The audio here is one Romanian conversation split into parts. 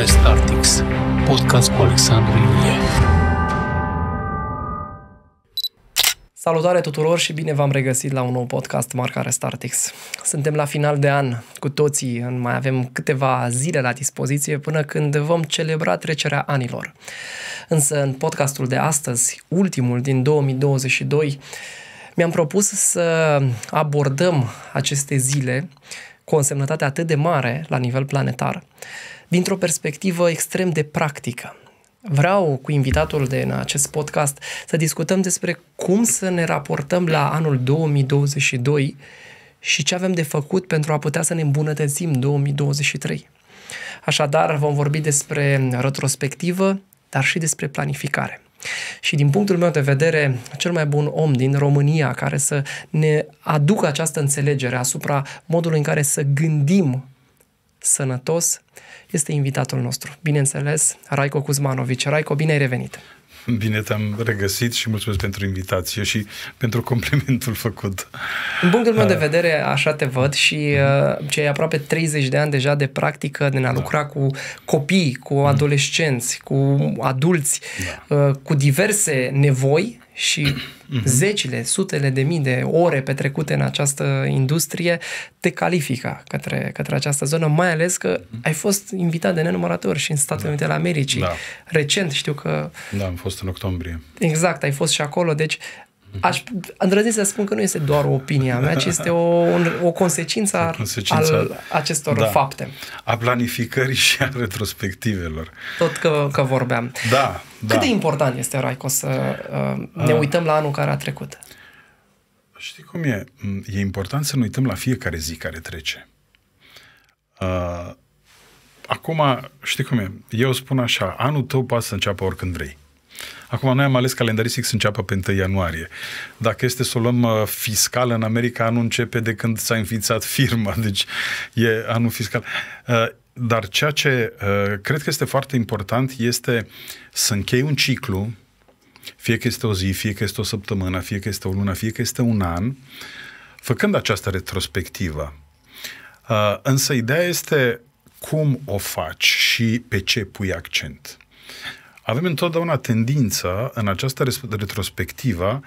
Restartix, podcast cu Alexandru Ilie. Salutare tuturor și bine v-am regăsit la un nou podcast marca Restartix. Suntem la final de an, cu toții, mai avem câteva zile la dispoziție până când vom celebra trecerea anilor. Însă în podcastul de astăzi, ultimul din 2022, mi-am propus să abordăm aceste zile cu o însemnătate atât de mare la nivel planetar dintr-o perspectivă extrem de practică. Vreau cu invitatul de în acest podcast să discutăm despre cum să ne raportăm la anul 2022 și ce avem de făcut pentru a putea să ne îmbunătățim 2023. Așadar, vom vorbi despre retrospectivă, dar și despre planificare. Și din punctul meu de vedere, cel mai bun om din România care să ne aducă această înțelegere asupra modului în care să gândim sănătos este invitatul nostru. Bineînțeles, Raico Kuzmanovici. Raico, bine ai revenit! Bine te-am regăsit și mulțumesc pentru invitație și pentru complimentul făcut. În punctul meu de uh. vedere, așa te văd și uh, uh-huh. cei aproape 30 de ani deja de practică de a lucra da. cu copii, cu uh-huh. adolescenți, cu adulți, da. Uh, cu diverse nevoi și uh-huh. zecile, sutele de mii de ore petrecute în această industrie te califică către, către această zonă, mai ales că uh-huh. ai fost invitat de nenumărate ori și în Statele da. Unite ale Americii. Da. Recent știu că... Da, am fost în octombrie. Exact, ai fost și acolo, deci aș îndrăzni să spun că nu este doar o opinie a mea, ci este o, o consecință, o consecință al acestor da, fapte. A planificării și a retrospectivelor. Tot că, că vorbeam. Da, da. Cât de important este, Raico, să uh, ne uităm la anul care a trecut? Știi cum e? Mm, e important să ne uităm la fiecare zi care trece. Uh, acum, știi cum e? Eu spun așa, anul tău poate să înceapă oricând vrei. Acum, noi am ales calendaristic să înceapă pe 1 ianuarie. Dacă este să o luăm uh, fiscal în America, anul începe de când s-a înființat firma, deci e anul fiscal. Uh, dar ceea ce uh, cred că este foarte important este să închei un ciclu, fie că este o zi, fie că este o săptămână, fie că este o lună, fie că este un an, făcând această retrospectivă. Însă ideea este cum o faci și pe ce pui accent avem întotdeauna tendința în această retrospectivă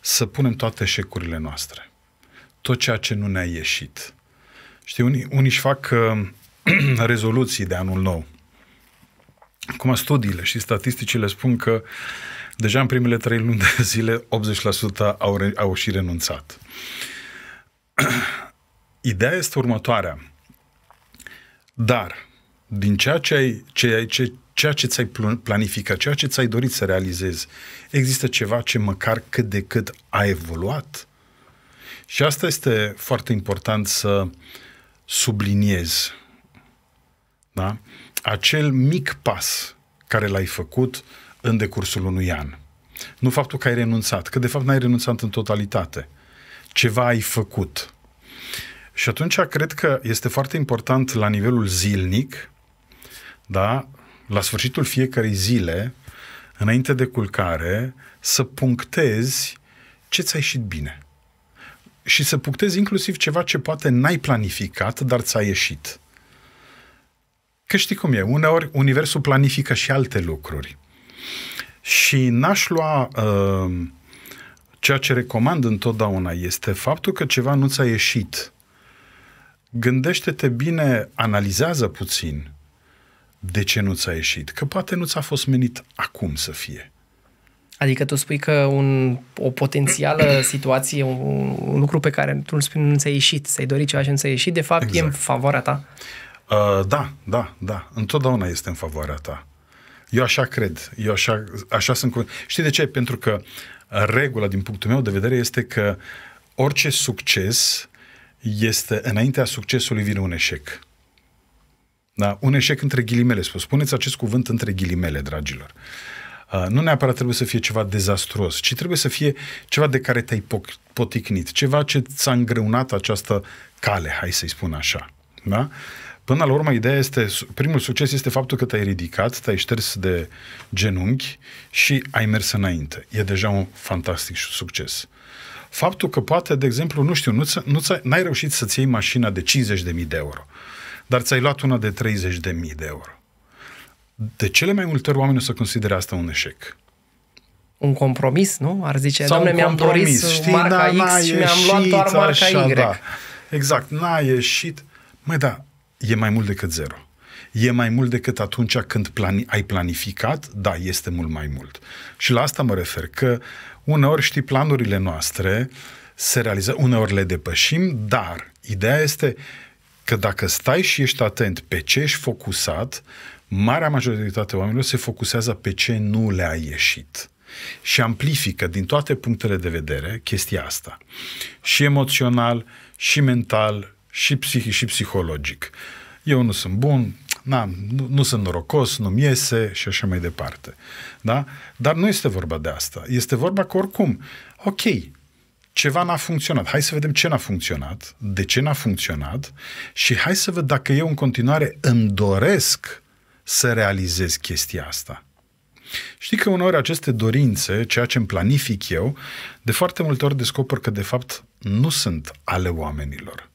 să punem toate eșecurile noastre, tot ceea ce nu ne-a ieșit. Știi, unii, unii își fac uh, rezoluții de anul nou. Acum studiile și statisticile spun că deja în primele trei luni de zile 80% au, re- au și renunțat. Ideea este următoarea. Dar din ceea ce, ai, ce, ce, ceea ce ți-ai planificat, ceea ce ți-ai dorit să realizezi, există ceva ce măcar cât de cât a evoluat? Și asta este foarte important să subliniez. Da? Acel mic pas care l-ai făcut în decursul unui an. Nu faptul că ai renunțat, că de fapt n-ai renunțat în totalitate. Ceva ai făcut. Și atunci cred că este foarte important la nivelul zilnic da? la sfârșitul fiecarei zile, înainte de culcare, să punctezi ce ți-a ieșit bine. Și să punctezi inclusiv ceva ce poate n-ai planificat, dar ți-a ieșit. Că știi cum e, uneori Universul planifică și alte lucruri. Și n-aș lua uh, ceea ce recomand întotdeauna este faptul că ceva nu ți-a ieșit. Gândește-te bine, analizează puțin de ce nu ți-a ieșit? Că poate nu ți-a fost menit acum să fie. Adică tu spui că un, o potențială situație, un, un lucru pe care tu nu spui nu ți-a ieșit, să-i dori ceva și nu ți-a ieșit, de fapt exact. e în exact. favoarea ta. Uh, da, da, da. Întotdeauna este în favoarea ta. Eu așa cred. Eu așa, așa sunt. Știi de ce? Pentru că regula din punctul meu de vedere este că orice succes este, înaintea succesului vine un eșec. Da? Un eșec între ghilimele Spuneți acest cuvânt între ghilimele, dragilor. Uh, nu neapărat trebuie să fie ceva dezastruos, ci trebuie să fie ceva de care te-ai poticnit, ceva ce ți-a îngreunat această cale, hai să-i spun așa. Da? Până la urmă, ideea este, primul succes este faptul că te-ai ridicat, te-ai șters de genunchi și ai mers înainte. E deja un fantastic succes. Faptul că poate, de exemplu, nu știu, nu, nu, n-ai reușit să-ți iei mașina de 50.000 de euro. Uh, dar ți-ai luat una de 30.000 de euro. De cele mai multe ori oamenii o să considere asta un eșec un compromis, nu? Ar zice, Sau doamne, mi-am promis știi, marca da, X și mi-am luat doar marca așa, Y. Da. Exact, n-a ieșit. Măi, da, e mai mult decât zero. E mai mult decât atunci când plani- ai planificat, da, este mult mai mult. Și la asta mă refer, că uneori, știi, planurile noastre se realizează, uneori le depășim, dar ideea este, că dacă stai și ești atent pe ce ești focusat, marea majoritate oamenilor se focusează pe ce nu le-a ieșit. Și amplifică din toate punctele de vedere chestia asta. Și emoțional, și mental, și psihic, și psihologic. Eu nu sunt bun, na, nu, nu sunt norocos, nu-mi iese și așa mai departe. Da? Dar nu este vorba de asta. Este vorba că oricum, ok, ceva n-a funcționat. Hai să vedem ce n-a funcționat, de ce n-a funcționat și hai să văd dacă eu în continuare îmi doresc să realizez chestia asta. Știi că uneori aceste dorințe, ceea ce îmi planific eu, de foarte multe ori descoper că de fapt nu sunt ale oamenilor,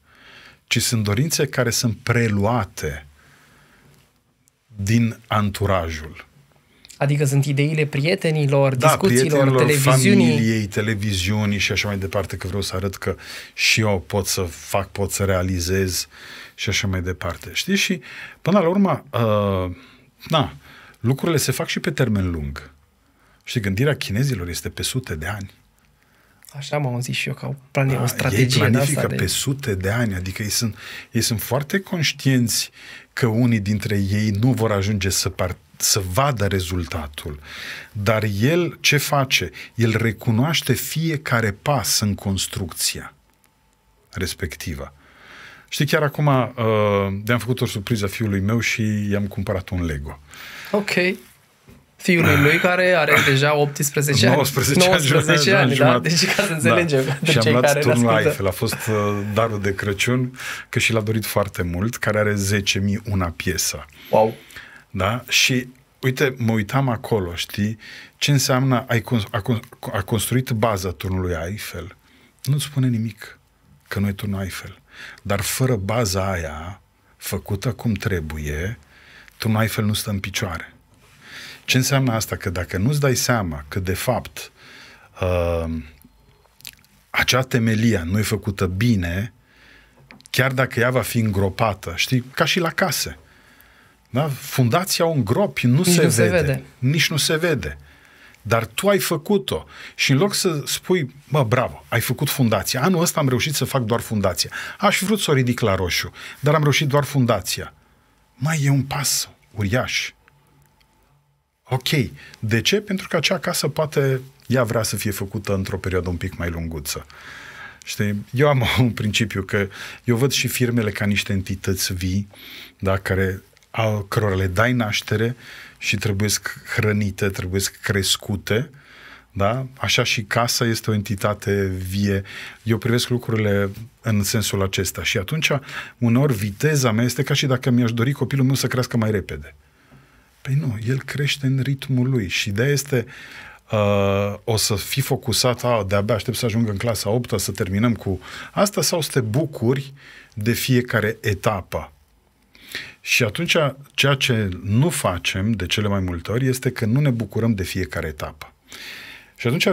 ci sunt dorințe care sunt preluate din anturajul. Adică sunt ideile prietenilor, da, discuțiilor, prietenilor, televiziunii. familiei, televiziunii și așa mai departe, că vreau să arăt că și eu pot să fac, pot să realizez și așa mai departe. Știi? Și până la urmă, uh, na, lucrurile se fac și pe termen lung. Și gândirea chinezilor este pe sute de ani. Așa m-am zis și eu, că au plan, da, o strategie ei planifică de asta de... pe sute de ani, adică ei sunt, ei sunt foarte conștienți că unii dintre ei nu vor ajunge să, part, să vadă rezultatul. Dar el ce face? El recunoaște fiecare pas în construcția respectivă. Știi, chiar acum uh, de-am făcut o surpriză fiului meu și i-am cumpărat un Lego. Ok. Fiul lui care are deja 18 ani. 19, 19 ani, ani da? Deci ca să da. înțelegem. Da. Și am luat care Life, a fost uh, darul de Crăciun, că și l-a dorit foarte mult, care are 10.000 una piesă. Wow. Da? Și uite, mă uitam acolo, știi, ce înseamnă ai a, a construit baza turnului Eiffel. nu spune nimic că nu e turnul Eiffel. Dar fără baza aia, făcută cum trebuie, turnul Eiffel nu stă în picioare. Ce înseamnă asta? Că dacă nu-ți dai seama că, de fapt, uh, acea temelia nu e făcută bine, chiar dacă ea va fi îngropată, știi, ca și la case. Uh, da? Fundația un gropi nu, nici se, nu vede, se vede, nici nu se vede. Dar tu ai făcut-o și în loc să spui, bă, bravo, ai făcut fundația. Anul ăsta am reușit să fac doar fundația. Aș vrut să o ridic la roșu, dar am reușit doar fundația. Mai e un pas uriaș. Ok. De ce? Pentru că acea casă poate ea vrea să fie făcută într-o perioadă un pic mai lunguță. Știi? Eu am un principiu că eu văd și firmele ca niște entități vii, da, care al cărora le dai naștere și trebuie hrănite, trebuie crescute, da? Așa și casa este o entitate vie. Eu privesc lucrurile în sensul acesta și atunci, unor viteza mea este ca și dacă mi-aș dori copilul meu să crească mai repede. Păi nu, el crește în ritmul lui și de este uh, o să fi focusat, a, de-abia aștept să ajung în clasa 8 să terminăm cu asta sau să te bucuri de fiecare etapă și atunci, ceea ce nu facem de cele mai multe ori este că nu ne bucurăm de fiecare etapă. Și atunci,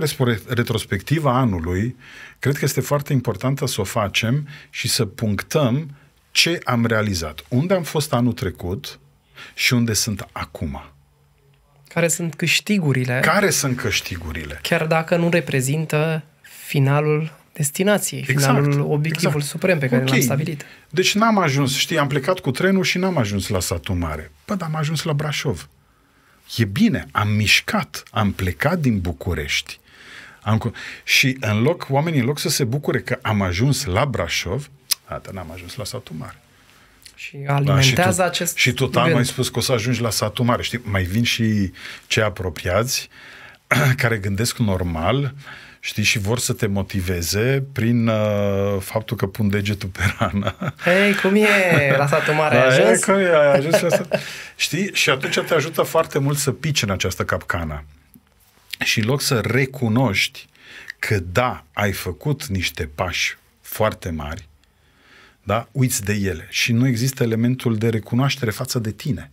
retrospectiva anului, cred că este foarte importantă să o facem și să punctăm ce am realizat, unde am fost anul trecut și unde sunt acum. Care sunt câștigurile? Care sunt câștigurile? Chiar dacă nu reprezintă finalul destinației, exact. finalul, obiectivul exact. suprem pe care okay. l-am stabilit. Deci n-am ajuns, știi, am plecat cu trenul și n-am ajuns la satul mare. Bă, dar am ajuns la Brașov. E bine, am mișcat, am plecat din București. Am, și în loc, oamenii în loc să se bucure că am ajuns la Brașov, dar n-am ajuns la satul mare. Și alimentează da, și tot, acest Și tot am mai spus că o să ajungi la satul mare. Știi, mai vin și cei apropiați care gândesc normal, uh, știi, și vor să te motiveze prin uh, faptul că pun degetul pe rană. Hei, cum e? La satul mare ai da, ajuns? E, ai ajuns la sat... știi? Și atunci te ajută foarte mult să pici în această capcană. Și în loc să recunoști că da, ai făcut niște pași foarte mari, da? uiți de ele și nu există elementul de recunoaștere față de tine.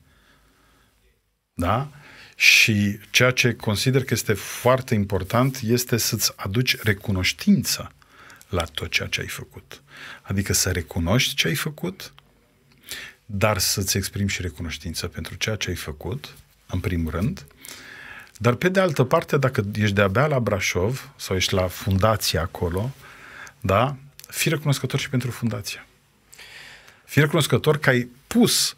Da? Și ceea ce consider că este foarte important este să-ți aduci recunoștință la tot ceea ce ai făcut. Adică să recunoști ce ai făcut, dar să-ți exprimi și recunoștință pentru ceea ce ai făcut, în primul rând. Dar pe de altă parte, dacă ești de-abia la Brașov sau ești la fundația acolo, da, fii recunoscător și pentru fundația. Fii recunoscător că ai pus,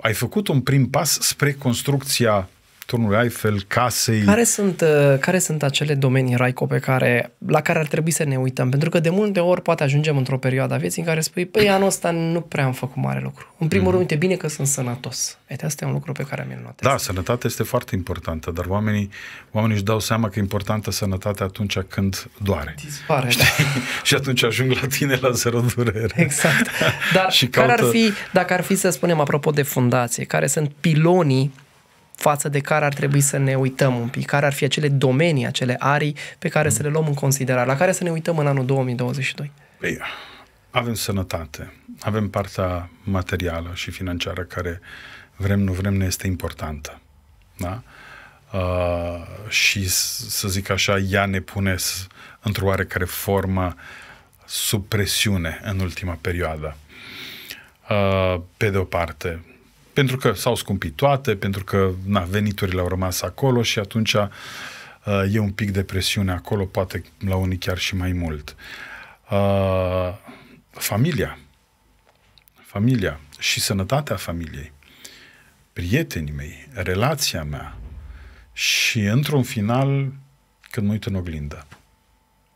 ai făcut un prim pas spre construcția turnului Eiffel, casei. Care sunt, uh, care sunt acele domenii, Raico, pe care, la care ar trebui să ne uităm? Pentru că de multe ori poate ajungem într-o perioadă a vieții în care spui, păi anul ăsta nu prea am făcut mare lucru. În primul mm-hmm. rând, e bine că sunt sănătos. Uite, asta e un lucru pe care mi-l notez. Da, sănătatea este foarte importantă, dar oamenii, oamenii își dau seama că e importantă sănătatea atunci când doare. Dispare, Da. și atunci ajung la tine la zero durere. Exact. Dar și care caută... ar fi, dacă ar fi să spunem, apropo de fundație, care sunt pilonii față de care ar trebui să ne uităm un pic, care ar fi acele domenii, acele arii pe care să le luăm în considerare, la care să ne uităm în anul 2022? Păi, avem sănătate, avem partea materială și financiară care vrem, nu vrem, ne este importantă. Da? Uh, și, să zic așa, ea ne pune într-o oarecare formă sub presiune în ultima perioadă. Uh, pe de o parte, pentru că s-au scumpit toate, pentru că na, veniturile au rămas acolo și atunci uh, e un pic de presiune acolo, poate la unii chiar și mai mult. Uh, familia. Familia și sănătatea familiei. Prietenii mei, relația mea și, într-un final, când mă uit în oglindă.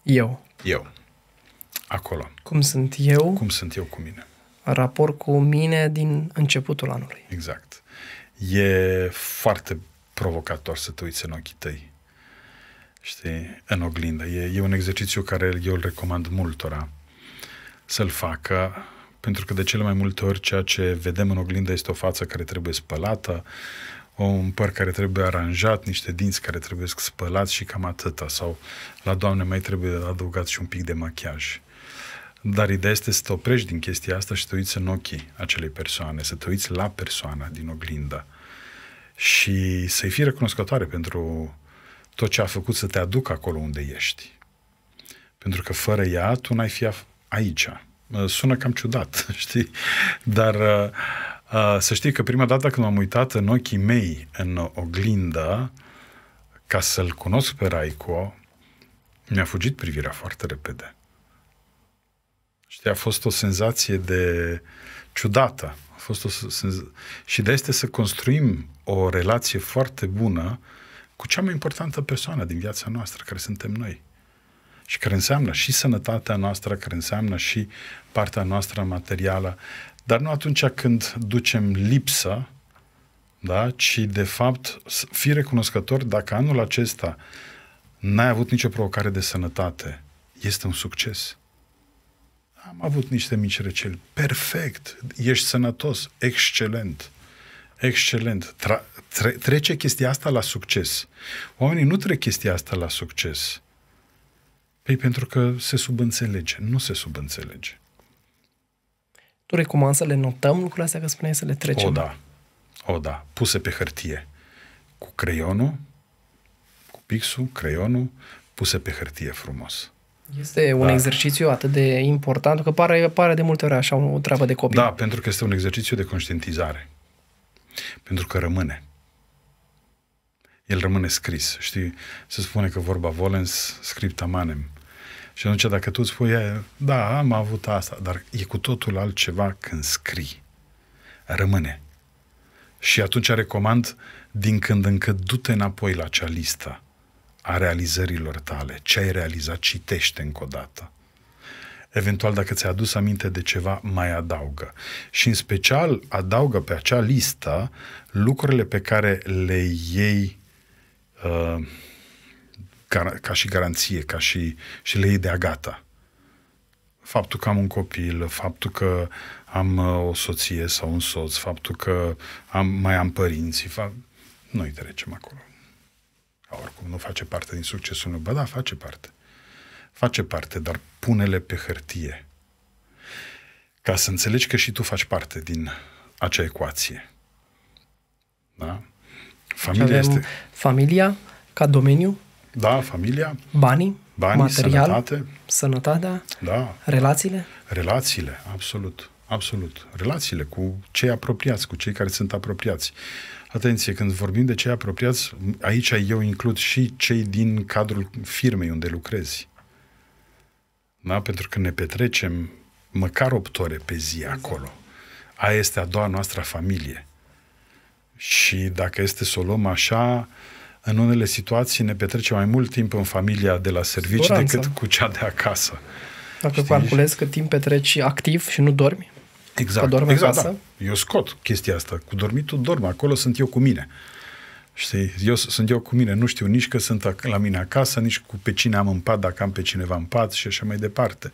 Eu. Eu. Acolo. Cum sunt eu? Cum sunt eu cu mine raport cu mine din începutul anului. Exact. E foarte provocator să te uiți în ochii tăi, știi, în oglindă. E, e un exercițiu care eu îl recomand multora să-l facă, pentru că de cele mai multe ori ceea ce vedem în oglindă este o față care trebuie spălată, un păr care trebuie aranjat, niște dinți care trebuie spălați și cam atâta. Sau la doamne mai trebuie adăugat și un pic de machiaj. Dar ideea este să te oprești din chestia asta și să te uiți în ochii acelei persoane, să te uiți la persoana din oglindă și să-i fii recunoscătoare pentru tot ce a făcut să te aducă acolo unde ești. Pentru că fără ea, tu n-ai fi aici. Sună cam ciudat, știi? Dar uh, uh, să știi că prima dată când m-am uitat în ochii mei în oglindă, ca să-l cunosc pe Raico, mi-a fugit privirea foarte repede. Știi, a fost o senzație de ciudată. A fost o senz- și de este să construim o relație foarte bună cu cea mai importantă persoană din viața noastră, care suntem noi. Și care înseamnă și sănătatea noastră, care înseamnă și partea noastră materială, dar nu atunci când ducem lipsă, da? ci de fapt fi recunoscător dacă anul acesta n-ai avut nicio provocare de sănătate, este un succes. Am avut niște mici răceli. Perfect. Ești sănătos. Excelent. Excelent. Tra- tre- trece chestia asta la succes. Oamenii nu trec chestia asta la succes. Păi pentru că se subînțelege. Nu se subînțelege. Tu recomand să le notăm lucrurile astea, că spuneai să le trecem? O, da. O, da. Puse pe hârtie. Cu creionul, cu pixul, creionul, puse pe hârtie frumos. Este un da. exercițiu atât de important, că pare, pare de multe ori așa o treabă de copii. Da, pentru că este un exercițiu de conștientizare. Pentru că rămâne. El rămâne scris. Știi, se spune că vorba volens scripta manem. Și atunci dacă tu spui, da, am avut asta, dar e cu totul altceva când scrii. Rămâne. Și atunci recomand din când în când du-te înapoi la acea listă a realizărilor tale, ce ai realizat, citește încă o dată. Eventual, dacă ți-a adus aminte de ceva, mai adaugă. Și în special, adaugă pe acea listă lucrurile pe care le iei uh, ca, și garanție, ca și, și le iei de agata. Faptul că am un copil, faptul că am uh, o soție sau un soț, faptul că am, mai am părinți, fapt... noi trecem acolo. Oricum nu face parte din succesul meu. bă, da, face parte. Face parte, dar pune-le pe hârtie. Ca să înțelegi că și tu faci parte din acea ecuație. Da? Familia este... Familia ca domeniu. Da, familia. Banii. Banii, material, sănătate. Sănătatea. Da. Relațiile. Relațiile, absolut. Absolut. Relațiile cu cei apropiați, cu cei care sunt apropiați. Atenție, când vorbim de cei apropiați, aici eu includ și cei din cadrul firmei unde lucrezi. Da? Pentru că ne petrecem măcar 8 ore pe zi exact. acolo. Aia este a doua noastră familie. Și dacă este să o luăm așa, în unele situații ne petrecem mai mult timp în familia de la servici decât cu cea de acasă. Dacă calculezi cât timp petreci activ și nu dormi, Exact, că doarme exact, acasă? Da. Eu scot chestia asta. Cu dormitul dorm, acolo sunt eu cu mine. Știi? Eu sunt eu cu mine, nu știu nici că sunt la mine acasă, nici cu pe cine am în pat, dacă am pe cineva în pat și așa mai departe.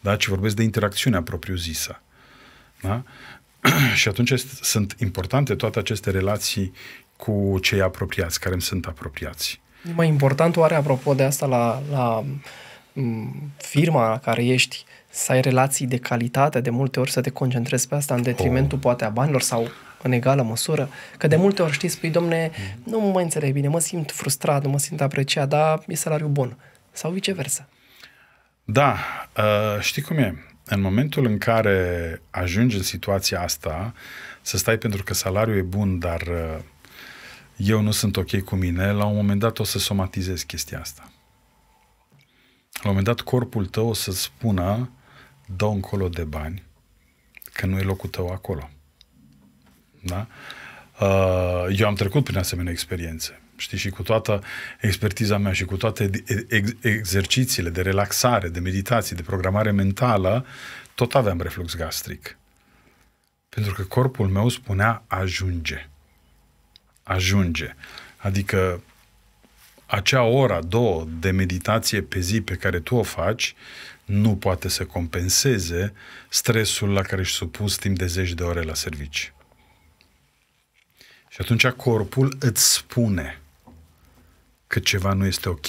Da? Ci vorbesc de interacțiunea propriu-zisă. Da? și atunci sunt importante toate aceste relații cu cei apropiați, care îmi sunt apropiați. E mai important oare, apropo de asta, la, la firma la care ești, să ai relații de calitate, de multe ori să te concentrezi pe asta în detrimentul oh. poate a banilor sau în egală măsură, că de multe ori știi, spui, domne, mm. nu mă înțeleg bine, mă simt frustrat, nu mă simt apreciat, dar e salariu bun. Sau viceversa. Da, uh, știi cum e? În momentul în care ajungi în situația asta, să stai pentru că salariul e bun, dar uh, eu nu sunt ok cu mine, la un moment dat o să somatizezi chestia asta. La un moment dat corpul tău o să spună dă încolo de bani, că nu e locul tău acolo. Da? Uh, eu am trecut prin asemenea experiențe. Știi, și cu toată expertiza mea și cu toate ex- exercițiile de relaxare, de meditații, de programare mentală, tot aveam reflux gastric. Pentru că corpul meu spunea ajunge. Ajunge. Adică acea ora, două de meditație pe zi pe care tu o faci, nu poate să compenseze stresul la care și supus timp de zeci de ore la servici. Și atunci corpul îți spune că ceva nu este ok.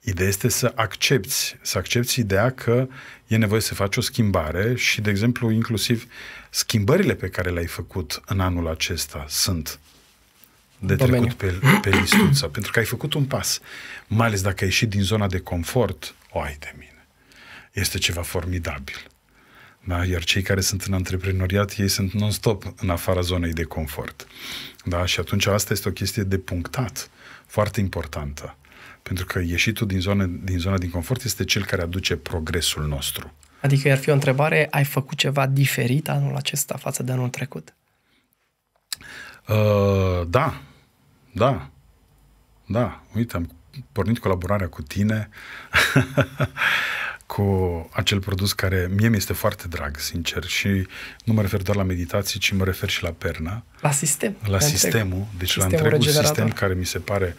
Ideea este să accepti, să accepti ideea că e nevoie să faci o schimbare și, de exemplu, inclusiv schimbările pe care le-ai făcut în anul acesta sunt de trecut pe, pe listuță, pentru că ai făcut un pas, mai ales dacă ai ieșit din zona de confort, oai de mine. Este ceva formidabil. Da? Iar cei care sunt în antreprenoriat, ei sunt non-stop în afara zonei de confort. Da? Și atunci asta este o chestie de punctat, foarte importantă. Pentru că ieșitul din zona, din zona din confort este cel care aduce progresul nostru. Adică ar fi o întrebare, ai făcut ceva diferit anul acesta față de anul trecut? Uh, da, da, da. Uite, am pornit colaborarea cu tine, cu acel produs care mie mi-este foarte drag, sincer, și nu mă refer doar la meditații, ci mă refer și la perna. La sistem. La, sistemul, întreg. deci sistemul la întregul sistem care mi se pare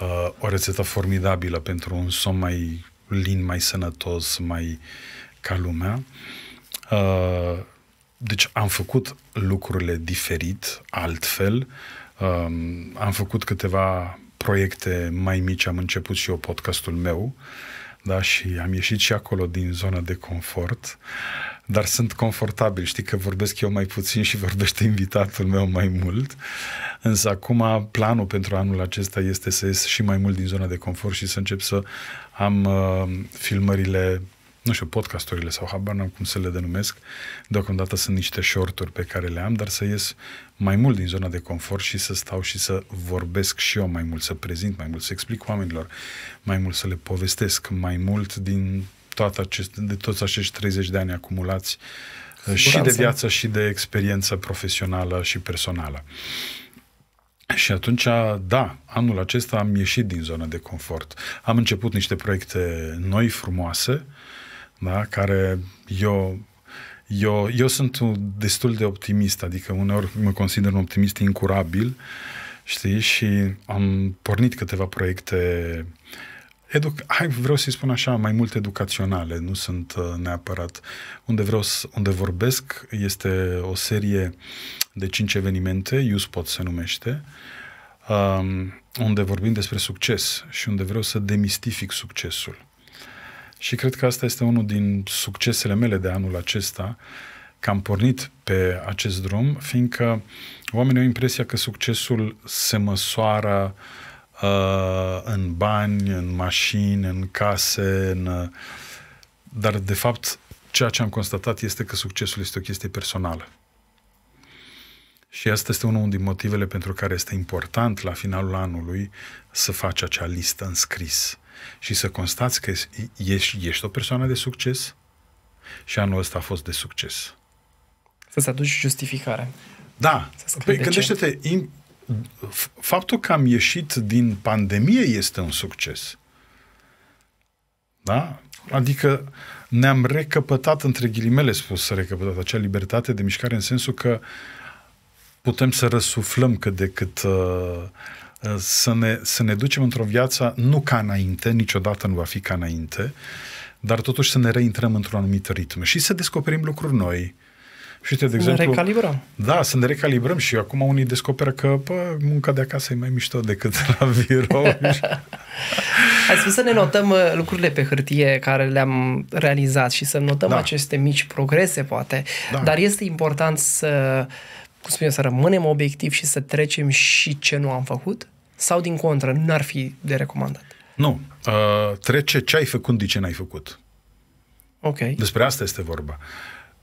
uh, o rețetă formidabilă pentru un somn mai lin, mai sănătos, mai ca lumea. Uh, deci am făcut lucrurile diferit, altfel. Um, am făcut câteva proiecte mai mici am început și eu podcastul meu da? și am ieșit și acolo din zona de confort, dar sunt confortabil, știi că vorbesc eu mai puțin și vorbește invitatul meu mai mult, însă acum planul pentru anul acesta este să ies și mai mult din zona de confort și să încep să am uh, filmările nu știu, podcasturile sau habar n-am cum să le denumesc, deocamdată sunt niște shorturi pe care le am, dar să ies mai mult din zona de confort și să stau și să vorbesc și eu mai mult, să prezint mai mult, să explic oamenilor, mai mult să le povestesc, mai mult din toată acest, de toți acești 30 de ani acumulați Siguranță. Uh, și de viață și de experiență profesională și personală. Și atunci, da, anul acesta am ieșit din zona de confort. Am început niște proiecte noi, frumoase, uh, da? care eu, eu, eu sunt destul de optimist, adică uneori mă consider un optimist incurabil, știi, și am pornit câteva proiecte Educ- Hai, vreau să-i spun așa, mai mult educaționale, nu sunt uh, neapărat. Unde vreau să, unde vorbesc este o serie de cinci evenimente, YouSpot se numește, uh, unde vorbim despre succes și unde vreau să demistific succesul. Și cred că asta este unul din succesele mele de anul acesta, că am pornit pe acest drum, fiindcă oamenii au impresia că succesul se măsoară uh, în bani, în mașini, în case, în, uh, dar de fapt ceea ce am constatat este că succesul este o chestie personală. Și asta este unul din motivele pentru care este important la finalul anului să faci acea listă în scris. Uh, și să constați că ești, ești o persoană de succes și anul ăsta a fost de succes. Să-ți aduci justificare. Da. Păi gândește-te, faptul că am ieșit din pandemie este un succes. Da? Adică ne-am recăpătat, între ghilimele spus să recăpătat, acea libertate de mișcare în sensul că putem să răsuflăm cât de cât uh, să ne, să ne ducem într-o viață nu ca înainte, niciodată nu va fi ca înainte, dar totuși să ne reintrăm într-un anumit ritm și să descoperim lucruri noi. Și uite, de să exemplu, ne recalibrăm. Da, să ne recalibrăm și acum unii descoperă că bă, munca de acasă e mai mișto decât la birou. Ai spus să ne notăm uh, lucrurile pe hârtie care le-am realizat și să notăm da. aceste mici progrese, poate. Da. Dar este important să uh, cum spun eu, să rămânem obiectivi și să trecem și ce nu am făcut? Sau din contră, n-ar fi de recomandat? Nu. Uh, trece ce ai făcut de ce n-ai făcut. Ok. Despre asta este vorba.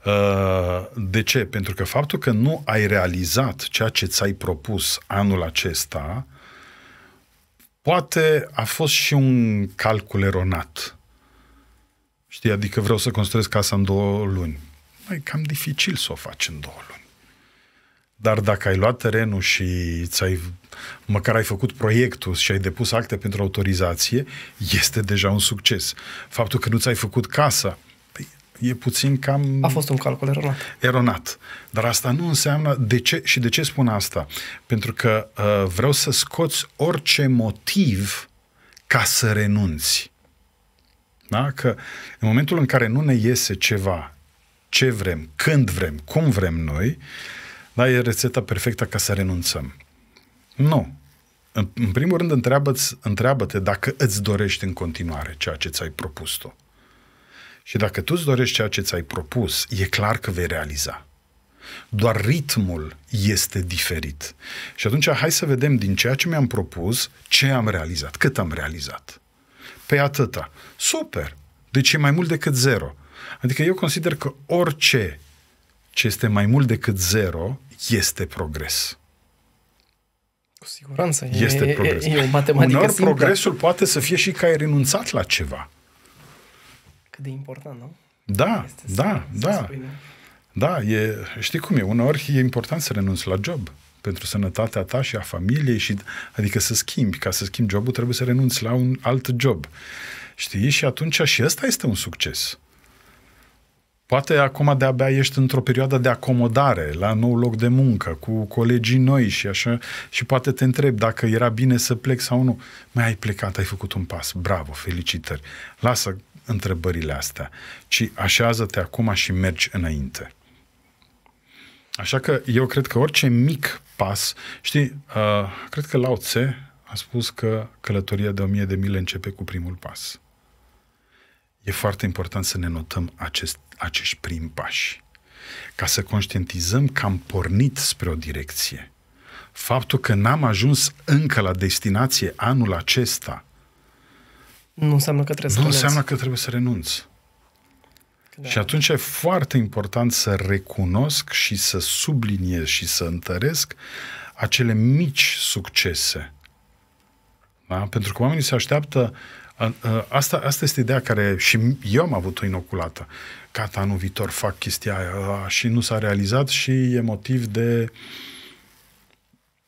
Uh, de ce? Pentru că faptul că nu ai realizat ceea ce ți-ai propus anul acesta, poate a fost și un calcul eronat. Știi, adică vreau să construiesc casa în două luni. Mai cam dificil să o faci în două luni. Dar dacă ai luat terenul și ți-ai măcar ai făcut proiectul și ai depus acte pentru autorizație, este deja un succes. Faptul că nu ți-ai făcut casa, păi, e puțin cam... A fost un calcul eronat. Eronat. Dar asta nu înseamnă... De ce, și de ce spun asta? Pentru că uh, vreau să scoți orice motiv ca să renunți. Da? Că în momentul în care nu ne iese ceva, ce vrem, când vrem, cum vrem noi, uh, da, e rețeta perfectă ca să renunțăm. Nu. În, în primul rând, întreabă-ți, întreabă-te dacă îți dorești în continuare ceea ce ți-ai propus tu. Și dacă tu îți dorești ceea ce ți-ai propus, e clar că vei realiza. Doar ritmul este diferit. Și atunci hai să vedem din ceea ce mi-am propus, ce am realizat, cât am realizat. Pe păi atâta. Super! Deci e mai mult decât zero. Adică eu consider că orice ce este mai mult decât zero, este progres. Cu siguranță. Este e, progres. E, e o matematică Uneori simplă. progresul poate să fie și că ai renunțat la ceva. Cât de important, nu? Da, este da, să, da. Să da, e, știi cum e, uneori e important să renunți la job pentru sănătatea ta și a familiei și adică să schimbi, ca să schimbi jobul trebuie să renunți la un alt job. Știi? Și atunci și ăsta este un succes. Poate acum de-abia ești într-o perioadă de acomodare la nou loc de muncă, cu colegii noi și așa, și poate te întreb dacă era bine să plec sau nu. Mai ai plecat, ai făcut un pas, bravo, felicitări. Lasă întrebările astea, ci așează-te acum și mergi înainte. Așa că eu cred că orice mic pas, știi, uh, cred că Lao Tse a spus că călătoria de o mie de mile începe cu primul pas. E foarte important să ne notăm acest, acești prim pași, ca să conștientizăm că am pornit spre o direcție. Faptul că n-am ajuns încă la destinație anul acesta nu înseamnă că trebuie să nu să, înseamnă că trebuie să renunț. Da. Și atunci e foarte important să recunosc și să subliniez și să întăresc acele mici succese. Da? Pentru că oamenii se așteaptă Asta, asta este ideea care și eu am avut-o inoculată. Cata, anul viitor fac chestia aia și nu s-a realizat și e motiv de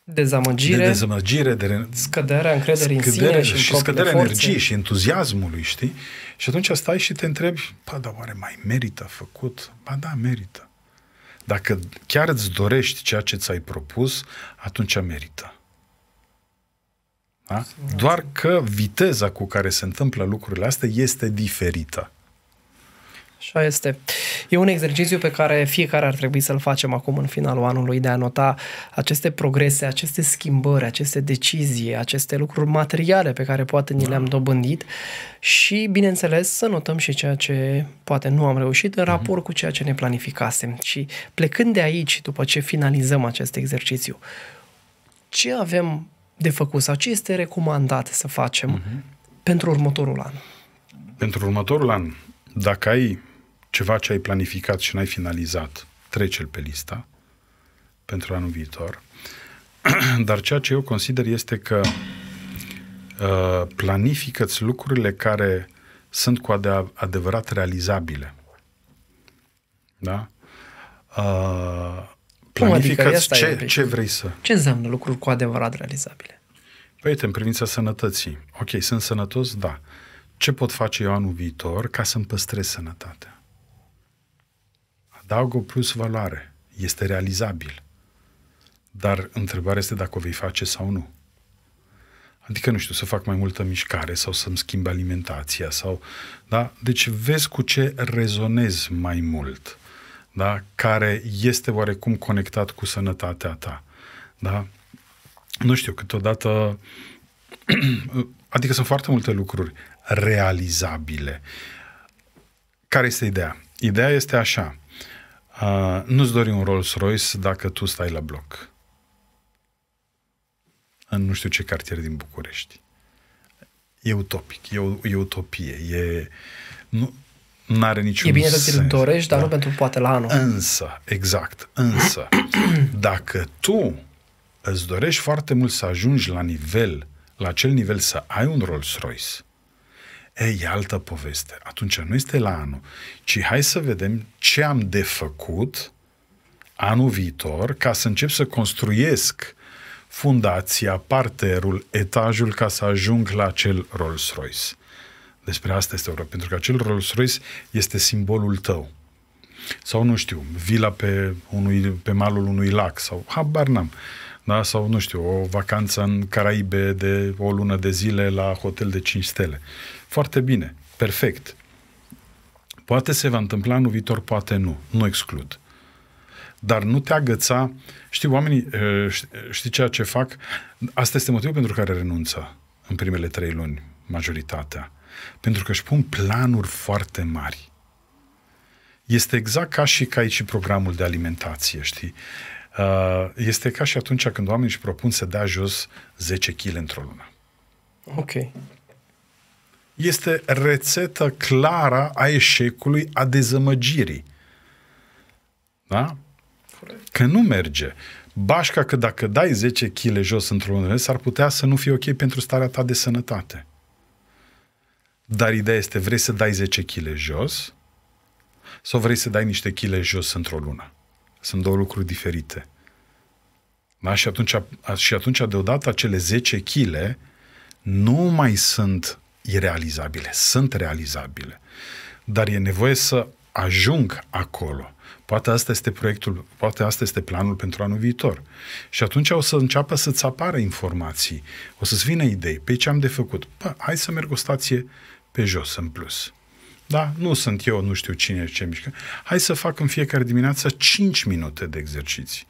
dezamăgire, de, dezamăgire, de re... scăderea încrederii scădere, în sine și, și în scăderea energiei și entuziasmului, știi? Și atunci stai și te întrebi, ba, dar oare mai merită făcut? Ba, da, merită. Dacă chiar îți dorești ceea ce ți-ai propus, atunci merită. Da? Doar că viteza cu care se întâmplă lucrurile astea este diferită. Așa este. E un exercițiu pe care fiecare ar trebui să-l facem acum în finalul anului de a nota aceste progrese, aceste schimbări, aceste decizii, aceste lucruri materiale pe care poate ni da. le-am dobândit și, bineînțeles, să notăm și ceea ce poate nu am reușit în mhm. raport cu ceea ce ne planificasem. Și plecând de aici, după ce finalizăm acest exercițiu, ce avem de făcut sau ce este recomandat să facem uh-huh. pentru următorul an? Pentru următorul an, dacă ai ceva ce ai planificat și n-ai finalizat, trece-l pe lista pentru anul viitor. Dar ceea ce eu consider este că uh, planifică-ți lucrurile care sunt cu adev- adevărat realizabile. Da? Uh, planifică adică ce, ce vrei să... Ce înseamnă lucruri cu adevărat realizabile? Păi, în privința sănătății. Ok, sunt sănătos? Da. Ce pot face eu anul viitor ca să-mi păstrez sănătatea? Adaug o plus valoare. Este realizabil. Dar întrebarea este dacă o vei face sau nu. Adică, nu știu, să fac mai multă mișcare sau să-mi schimb alimentația sau... Da? Deci vezi cu ce rezonezi mai mult da? care este oarecum conectat cu sănătatea ta. Da? Nu știu, câteodată, adică sunt foarte multe lucruri realizabile. Care este ideea? Ideea este așa. Uh, nu-ți dori un Rolls-Royce dacă tu stai la bloc. În nu știu ce cartier din București. E utopic, e, o, e utopie, e... Nu, N-are niciun sens. E bine sens, să ți-l dorești, dar da? nu pentru poate la anul. Însă, exact, însă, dacă tu îți dorești foarte mult să ajungi la nivel, la acel nivel să ai un Rolls-Royce, e, e altă poveste. Atunci nu este la anul, ci hai să vedem ce am de făcut anul viitor ca să încep să construiesc fundația, parterul, etajul ca să ajung la acel Rolls-Royce. Despre asta este vorba, pentru că acel Rolls-Royce este simbolul tău. Sau, nu știu, vila pe, unui, pe malul unui lac sau habar n-am. Da? Sau, nu știu, o vacanță în Caraibe de o lună de zile la hotel de 5 stele. Foarte bine, perfect. Poate se va întâmpla în viitor, poate nu. Nu exclud. Dar nu te agăța. Știi, oamenii, eh, știi ceea ce fac? Asta este motivul pentru care renunță în primele trei luni majoritatea pentru că își pun planuri foarte mari. Este exact ca și ca aici programul de alimentație, știi? Uh, este ca și atunci când oamenii își propun să dea jos 10 kg într-o lună. Ok. Este rețetă clară a eșecului, a dezamăgirii. Da? Că nu merge. Bașca că dacă dai 10 kg jos într-o lună, s-ar putea să nu fie ok pentru starea ta de sănătate. Dar ideea este, vrei să dai 10 kg jos sau vrei să dai niște kg jos într-o lună? Sunt două lucruri diferite. Da? Și, atunci, și atunci, deodată, acele 10 kg nu mai sunt irealizabile, sunt realizabile. Dar e nevoie să ajung acolo. Poate asta este proiectul, poate asta este planul pentru anul viitor. Și atunci o să înceapă să-ți apară informații, o să-ți vină idei, pe păi ce am de făcut. Pă, hai să merg o stație pe jos în plus. Da? Nu sunt eu, nu știu cine ce mișcă. Hai să fac în fiecare dimineață 5 minute de exerciții.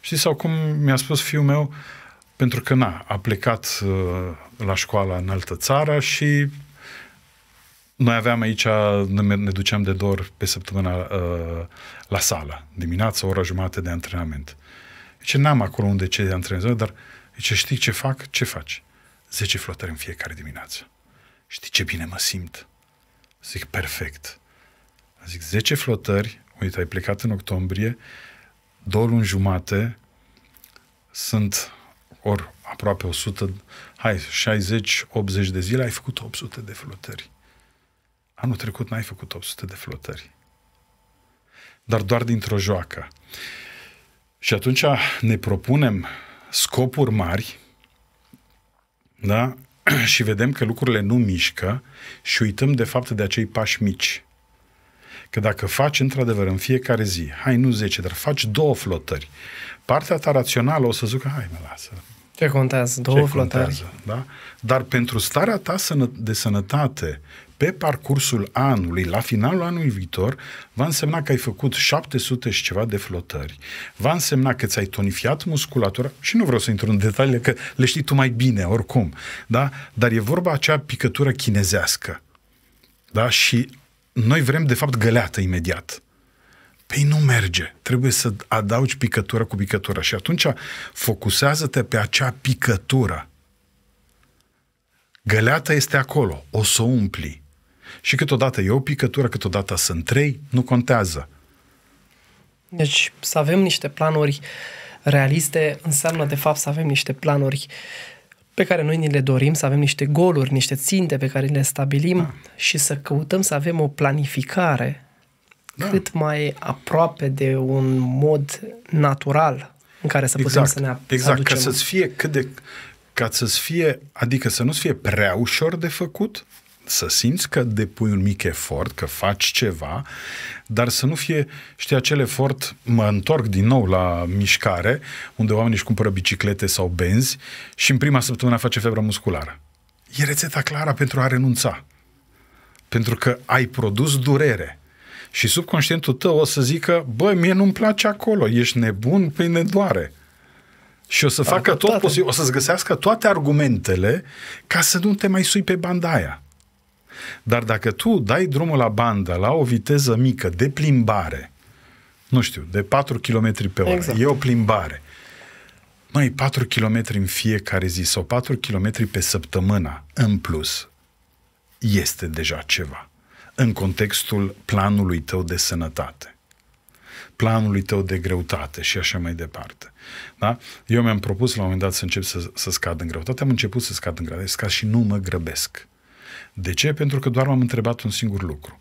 Și sau cum mi-a spus fiul meu, pentru că, na, a plecat uh, la școala în altă țară și noi aveam aici, ne, ne duceam de două ori pe săptămână uh, la sală, dimineața, ora jumate de antrenament. Deci n-am acolo unde ce de antrenament, dar zice, știi ce fac? Ce faci? 10 flotări în fiecare dimineață știi ce bine mă simt? Zic, perfect. Zic, 10 flotări, uite, ai plecat în octombrie, două luni jumate, sunt ori aproape 100, hai, 60-80 de zile, ai făcut 800 de flotări. Anul trecut n-ai făcut 800 de flotări. Dar doar dintr-o joacă. Și atunci ne propunem scopuri mari, da? și vedem că lucrurile nu mișcă și uităm de fapt de acei pași mici. Că dacă faci într-adevăr în fiecare zi, hai nu 10, dar faci două flotări, partea ta rațională o să zică, hai mă lasă. Ce contează? Două Ce flotări. Contează, da? Dar pentru starea ta de sănătate, pe parcursul anului, la finalul anului viitor, va însemna că ai făcut 700 și ceva de flotări. Va însemna că ți-ai tonifiat musculatura și nu vreau să intru în detaliile, că le știi tu mai bine, oricum. Da? Dar e vorba acea picătură chinezească. Da? Și noi vrem, de fapt, găleată imediat. Păi nu merge. Trebuie să adaugi picătură cu picătură. Și atunci focusează-te pe acea picătură. Găleata este acolo, o să o umpli. Și câteodată e o picătură, câteodată sunt trei, nu contează. Deci să avem niște planuri realiste înseamnă de fapt să avem niște planuri pe care noi ni le dorim, să avem niște goluri, niște ținte pe care le stabilim da. și să căutăm să avem o planificare da. cât mai aproape de un mod natural în care să putem exact. să ne ap- Exact, aducem. ca să-ți fie cât de, ca să-ți fie, adică să nu-ți fie prea ușor de făcut, să simți că depui un mic efort, că faci ceva, dar să nu fie, știi, acel efort, mă întorc din nou la mișcare, unde oamenii își cumpără biciclete sau benzi și în prima săptămână face febră musculară. E rețeta clară pentru a renunța. Pentru că ai produs durere. Și subconștientul tău o să zică, bă, mie nu-mi place acolo, ești nebun, păi ne doare. Și o să facă tot posibil, o să-ți găsească toate argumentele ca să nu te mai sui pe banda aia. Dar dacă tu dai drumul la bandă la o viteză mică de plimbare, nu știu, de 4 km pe oră, exact. e o plimbare, mai 4 km în fiecare zi sau 4 km pe săptămână în plus, este deja ceva în contextul planului tău de sănătate, planului tău de greutate și așa mai departe. Da? Eu mi-am propus la un moment dat să încep să, să scad în greutate, am început să scad în greutate, scad și nu mă grăbesc. De ce? Pentru că doar m-am întrebat un singur lucru.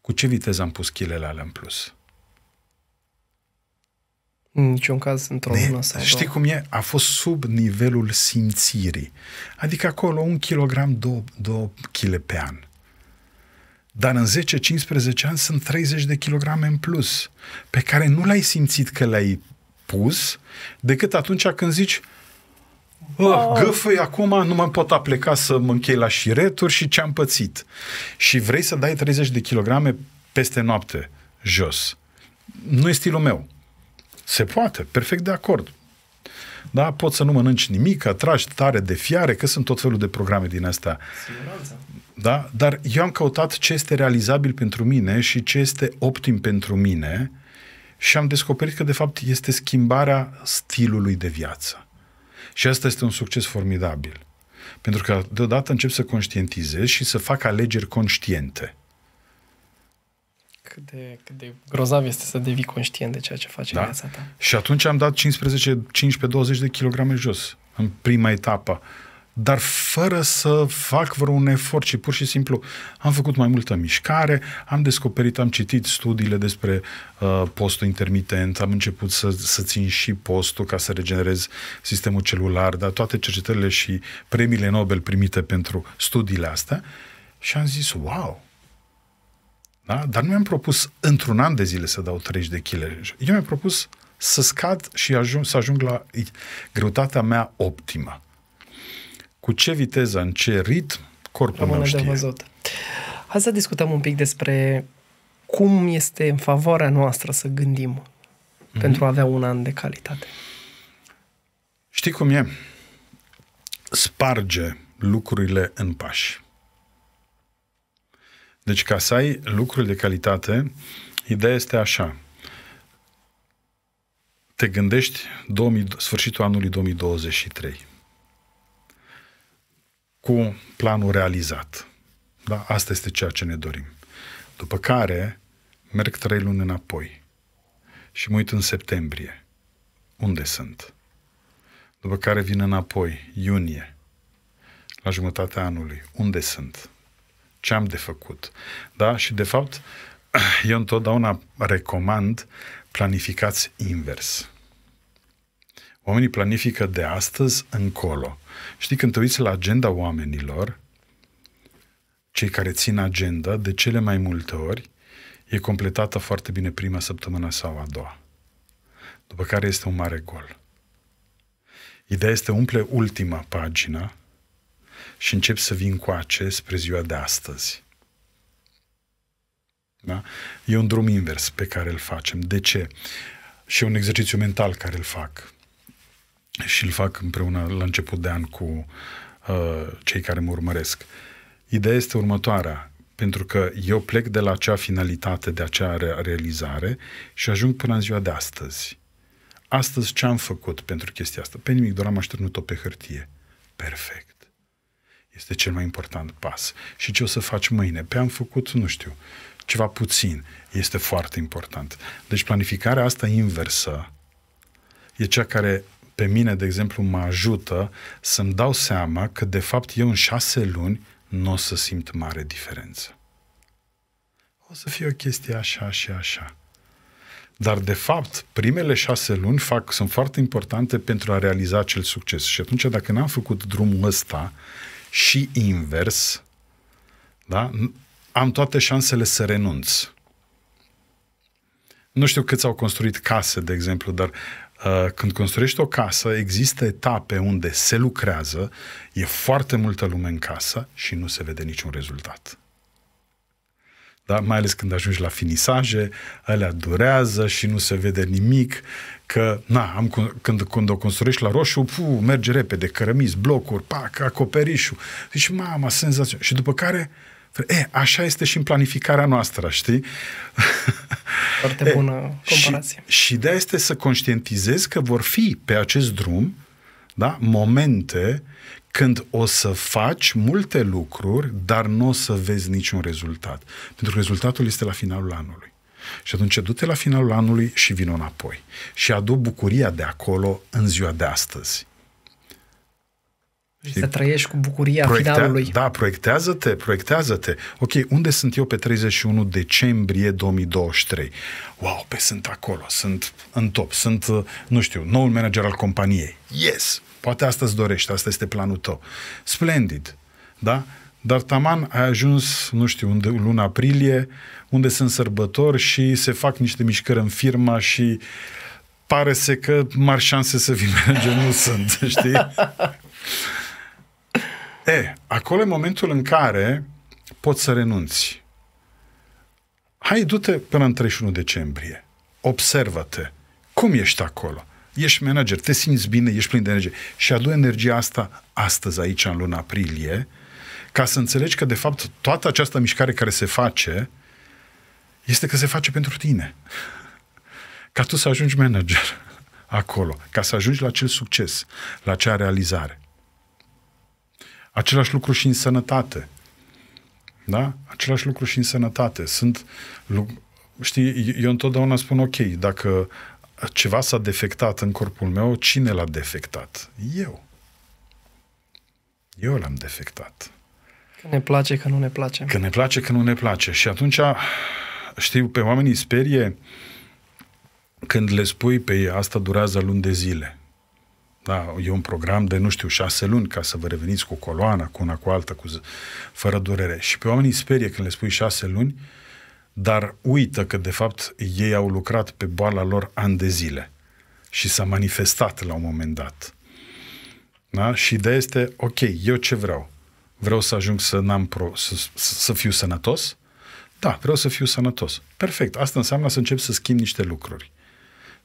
Cu ce viteză am pus chilele alea în plus? În niciun caz într-o lună sau Știi cum e? A fost sub nivelul simțirii. Adică acolo un kilogram, două, două chile pe an. Dar în 10-15 ani sunt 30 de kilograme în plus, pe care nu l-ai simțit că le-ai pus, decât atunci când zici, Oh, gâfâi, acum nu mai pot apleca să mă închei la șireturi și ce-am pățit. Și vrei să dai 30 de kilograme peste noapte, jos. Nu e stilul meu. Se poate, perfect de acord. Da, poți să nu mănânci nimic, atragi tare de fiare, că sunt tot felul de programe din astea. Siguranță. Da? Dar eu am căutat ce este realizabil pentru mine și ce este optim pentru mine și am descoperit că, de fapt, este schimbarea stilului de viață. Și asta este un succes formidabil. Pentru că deodată încep să conștientizez și să fac alegeri conștiente. Cât de, cât de grozav este să devii conștient de ceea ce faci da? în viața ta. Și atunci am dat 15-20 de kilograme jos, în prima etapă dar fără să fac vreun efort, ci pur și simplu am făcut mai multă mișcare, am descoperit, am citit studiile despre uh, postul intermitent, am început să, să țin și postul ca să regenerez sistemul celular, dar toate cercetările și premiile Nobel primite pentru studiile astea și am zis, wow, da? Dar nu mi-am propus într-un an de zile să dau 30 de kg. Eu mi-am propus să scad și ajung, să ajung la greutatea mea optimă cu ce viteză, în ce ritm, corpul Rămâne meu știe. De văzut. Hai să discutăm un pic despre cum este în favoarea noastră să gândim mm-hmm. pentru a avea un an de calitate. Știi cum e? Sparge lucrurile în pași. Deci ca să ai lucruri de calitate, ideea este așa. Te gândești 2000, sfârșitul anului 2023 cu planul realizat. Da? Asta este ceea ce ne dorim. După care merg trei luni înapoi și mă uit în septembrie. Unde sunt? După care vin înapoi, iunie, la jumătatea anului. Unde sunt? Ce am de făcut? Da? Și de fapt, eu întotdeauna recomand planificați invers. Oamenii planifică de astăzi încolo. Știi, când te uiți la agenda oamenilor, cei care țin agenda, de cele mai multe ori, e completată foarte bine prima săptămână sau a doua. După care este un mare gol. Ideea este umple ultima pagină și încep să vin cu acest spre ziua de astăzi. Da? E un drum invers pe care îl facem. De ce? Și e un exercițiu mental care îl fac și îl fac împreună la început de an cu uh, cei care mă urmăresc. Ideea este următoarea, pentru că eu plec de la acea finalitate, de acea realizare și ajung până în ziua de astăzi. Astăzi ce am făcut pentru chestia asta? Pe nimic, doar am așternut-o pe hârtie. Perfect. Este cel mai important pas. Și ce o să faci mâine? Pe am făcut, nu știu, ceva puțin. Este foarte important. Deci planificarea asta inversă e cea care pe mine, de exemplu, mă ajută să-mi dau seama că, de fapt, eu în șase luni nu o să simt mare diferență. O să fie o chestie așa și așa. Dar, de fapt, primele șase luni fac, sunt foarte importante pentru a realiza acel succes. Și atunci, dacă n-am făcut drumul ăsta și invers, da, am toate șansele să renunț. Nu știu câți au construit case, de exemplu, dar Uh, când construiești o casă, există etape unde se lucrează, e foarte multă lume în casă și nu se vede niciun rezultat da? mai ales când ajungi la finisaje, alea durează și nu se vede nimic, că na, am, când, când o construiești la roșu, pu, merge repede, cărămizi, blocuri, pac, acoperișul. Deci, mama, senzație. Și după care E, așa este și în planificarea noastră, știi? Foarte bună comparație. și, și de este să conștientizezi că vor fi pe acest drum da, momente când o să faci multe lucruri, dar nu o să vezi niciun rezultat. Pentru că rezultatul este la finalul anului. Și atunci du-te la finalul anului și vin înapoi. Și adu bucuria de acolo în ziua de astăzi. Și Să trăiești cu bucuria Proiectea, finalului. Da, proiectează-te, proiectează-te. Ok, unde sunt eu pe 31 decembrie 2023? Wow, pe sunt acolo, sunt în top, sunt, uh, nu știu, noul manager al companiei. Yes! Poate asta îți dorești, asta este planul tău. Splendid, da? Dar taman ai ajuns, nu știu, unde, luna aprilie, unde sunt sărbători și se fac niște mișcări în firma și pare se că mari șanse să vii manager nu sunt, știi? E, acolo e momentul în care poți să renunți. Hai, du-te până în 31 decembrie. Observă-te. Cum ești acolo? Ești manager, te simți bine, ești plin de energie. Și adu energia asta astăzi, aici, în luna aprilie, ca să înțelegi că, de fapt, toată această mișcare care se face este că se face pentru tine. Ca tu să ajungi manager acolo, ca să ajungi la acel succes, la acea realizare. Același lucru și în sănătate. Da? Același lucru și în sănătate. Sunt, știi, eu întotdeauna spun, ok, dacă ceva s-a defectat în corpul meu, cine l-a defectat? Eu. Eu l-am defectat. Că ne place, că nu ne place. Că ne place, că nu ne place. Și atunci, știu, pe oamenii sperie când le spui pe ei, asta durează luni de zile. Da, e un program de, nu știu, șase luni ca să vă reveniți cu coloana, cu una, cu alta, cu z- fără durere. Și pe oamenii sperie când le spui șase luni, dar uită că, de fapt, ei au lucrat pe boala lor ani de zile și s-a manifestat la un moment dat. Da? Și ideea este, ok, eu ce vreau? Vreau să ajung să, n-am pro, să, să fiu sănătos? Da, vreau să fiu sănătos. Perfect, asta înseamnă să încep să schimb niște lucruri.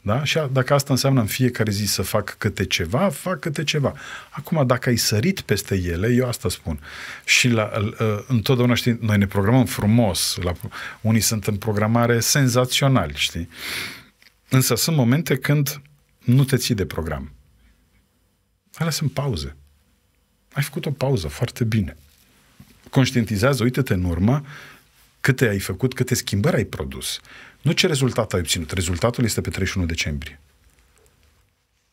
Da? Și dacă asta înseamnă în fiecare zi să fac câte ceva, fac câte ceva. Acum, dacă ai sărit peste ele, eu asta spun. Și la, ă, întotdeauna, știi, noi ne programăm frumos. La, unii sunt în programare senzaționali, știi? Însă sunt momente când nu te ții de program. Alea sunt pauze. Ai făcut o pauză foarte bine. Conștientizează, uite-te în urmă, câte ai făcut, câte schimbări ai produs. Nu ce rezultat ai obținut. Rezultatul este pe 31 decembrie.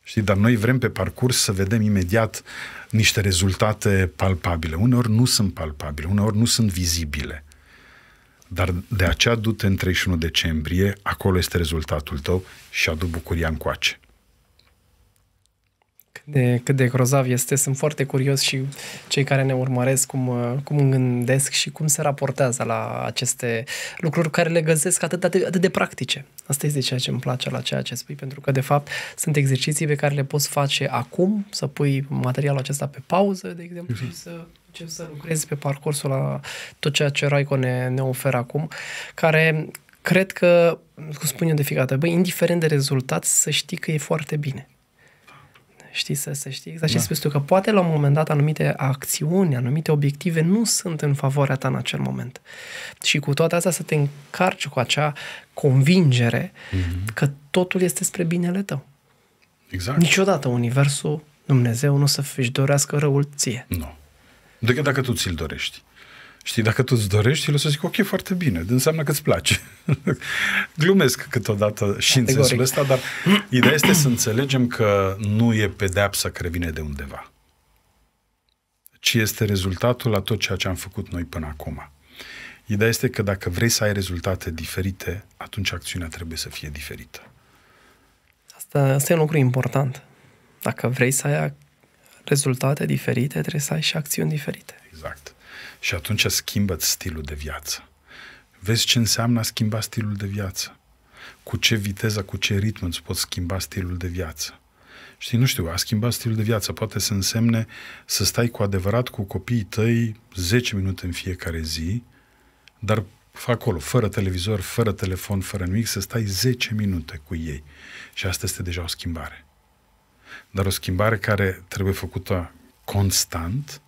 Știi, dar noi vrem pe parcurs să vedem imediat niște rezultate palpabile. Uneori nu sunt palpabile, uneori nu sunt vizibile. Dar de aceea du-te în 31 decembrie, acolo este rezultatul tău și adu bucuria încoace de cât de grozav este. Sunt foarte curios și cei care ne urmăresc cum, uh, cum gândesc și cum se raportează la aceste lucruri care le găsesc atât, atât, atât de practice. Asta este ceea ce îmi place la ceea ce spui, pentru că, de fapt, sunt exerciții pe care le poți face acum, să pui materialul acesta pe pauză, de exemplu, și mhm. să încep să lucrezi pe parcursul la tot ceea ce Raico ne, ne oferă acum, care cred că, cum spun eu de fiecare dată, bă, indiferent de rezultat, să știi că e foarte bine. Știi, să, să știi exact ce da. spui tu, că poate la un moment dat anumite acțiuni, anumite obiective nu sunt în favoarea ta în acel moment. Și cu toate astea să te încarci cu acea convingere mm-hmm. că totul este spre binele tău. Exact. Niciodată Universul, Dumnezeu, nu să își dorească răul ție. Nu. Decât dacă tu ți-l dorești. Știi, dacă tu îți dorești, el o să zic, ok, foarte bine, De înseamnă că îți place. Glumesc câteodată și în sensul ăsta, dar ideea este să înțelegem că nu e pedeapsa care vine de undeva, ci este rezultatul la tot ceea ce am făcut noi până acum. Ideea este că dacă vrei să ai rezultate diferite, atunci acțiunea trebuie să fie diferită. Asta, asta e un lucru important. Dacă vrei să ai rezultate diferite, trebuie să ai și acțiuni diferite. Exact. Și atunci schimbă stilul de viață. Vezi ce înseamnă a schimba stilul de viață. Cu ce viteză, cu ce ritm îți poți schimba stilul de viață. Știi, nu știu, a schimba stilul de viață poate să însemne să stai cu adevărat cu copiii tăi 10 minute în fiecare zi, dar acolo, fără televizor, fără telefon, fără nimic, să stai 10 minute cu ei. Și asta este deja o schimbare. Dar o schimbare care trebuie făcută constant,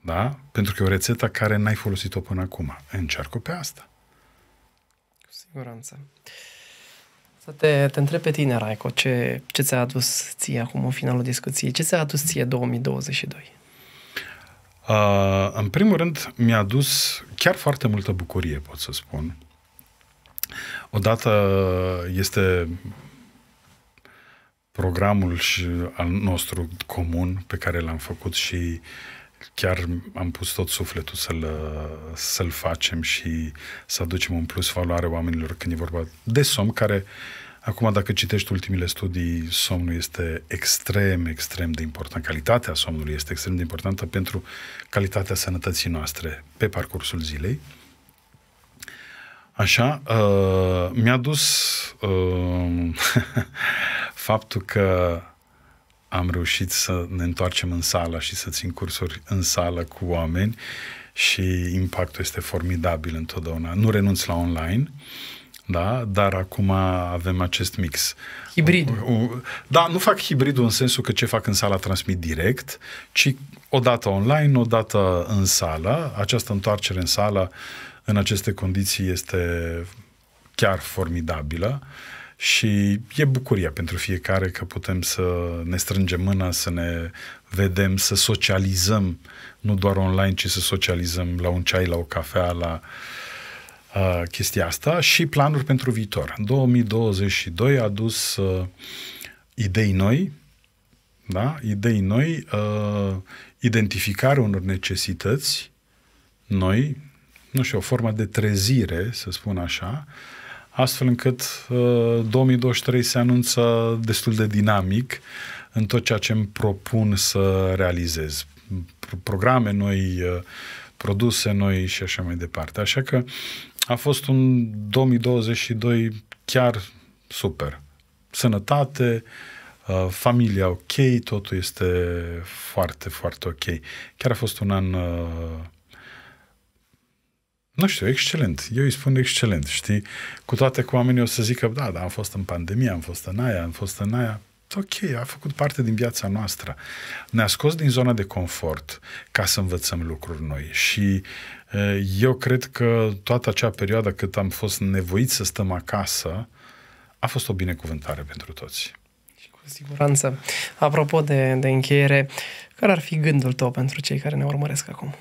da? Pentru că e o rețetă care n-ai folosit-o până acum. Încearcă pe asta. Cu siguranță. Să te, te întreb pe tine, Raico, ce, ce ți-a adus ție acum în finalul discuției? Ce ți-a adus ție 2022? Uh, în primul rând, mi-a adus chiar foarte multă bucurie, pot să spun. Odată este programul și al nostru comun pe care l-am făcut și uh, chiar am pus tot sufletul să-l, să-l facem și să aducem un plus valoare oamenilor când e vorba de somn, care acum dacă citești ultimile studii, somnul este extrem, extrem de important. Calitatea somnului este extrem de importantă pentru calitatea sănătății noastre pe parcursul zilei. Așa, uh, mi-a dus uh, faptul că am reușit să ne întoarcem în sală și să țin cursuri în sală cu oameni și impactul este formidabil întotdeauna. Nu renunț la online, da? dar acum avem acest mix. Hibrid. Da, nu fac hibridul în sensul că ce fac în sala transmit direct, ci odată online, odată în sală. Această întoarcere în sală în aceste condiții este chiar formidabilă. Uh, și e bucuria pentru fiecare că putem să ne strângem mâna, să ne vedem, să socializăm, nu doar online, ci să socializăm la un ceai, la o cafea, la uh, chestia asta și planuri pentru viitor. 2022 a dus uh, idei noi, da? idei noi, uh, identificarea unor necesități noi, nu știu, o formă de trezire, să spun așa, uh, astfel încât 2023 uh, se anunță destul de dinamic în tot ceea ce îmi propun să realizez. Programe noi, uh, produse noi și așa mai departe. Așa că a fost un 2022 chiar super. Sănătate, uh, familia ok, totul este foarte, foarte ok. Chiar a fost un an nu știu, excelent. Eu îi spun excelent, știi? Cu toate că oamenii o să zică, da, da, am fost în pandemie, am fost în aia, am fost în aia. Ok, a făcut parte din viața noastră. Ne-a scos din zona de confort ca să învățăm lucruri noi și eu cred că toată acea perioadă cât am fost nevoiți să stăm acasă a fost o binecuvântare pentru toți. Și cu siguranță. Apropo de, de încheiere, care ar fi gândul tău pentru cei care ne urmăresc acum?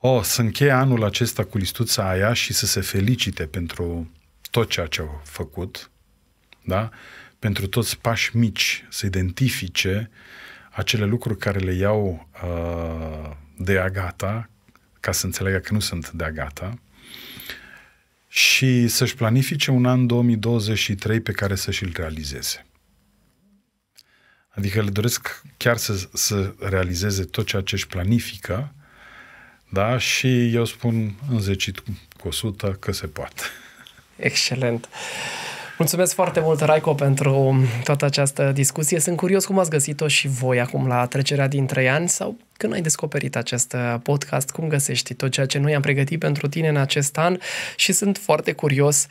oh, să încheie anul acesta cu listuța aia și să se felicite pentru tot ceea ce au făcut, da? pentru toți pași mici, să identifice acele lucruri care le iau uh, de agata, ca să înțeleagă că nu sunt de agata, și să-și planifice un an 2023 pe care să și-l realizeze. Adică le doresc chiar să, să realizeze tot ceea ce își planifică da? Și eu spun înzecit cu 100 că se poate. Excelent. Mulțumesc foarte mult, Raico, pentru toată această discuție. Sunt curios cum ați găsit-o și voi acum la trecerea dintre ani sau când ai descoperit acest uh, podcast, cum găsești tot ceea ce noi am pregătit pentru tine în acest an și sunt foarte curios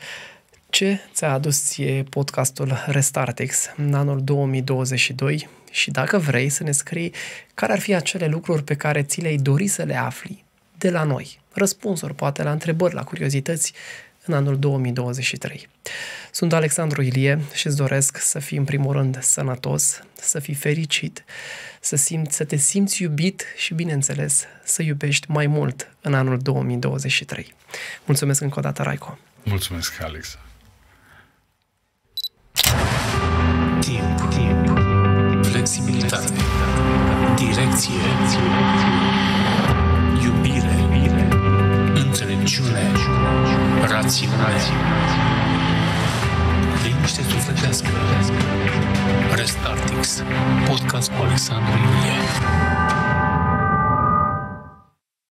ce ți-a adus ție podcastul Restartex în anul 2022 și dacă vrei să ne scrii care ar fi acele lucruri pe care ți le-ai dori să le afli de la noi, răspunsuri poate la întrebări, la curiozități în anul 2023. Sunt Alexandru Ilie și îți doresc să fii în primul rând sănătos, să fii fericit, să, simți, să te simți iubit și, bineînțeles, să iubești mai mult în anul 2023. Mulțumesc încă o dată, Raico! Mulțumesc, Alex! Timp, timp, flexibilitate, direcție, direcție. înțelepciune, rațiune, liniște sufletească. Restartix, podcast cu Alexandru Ilie.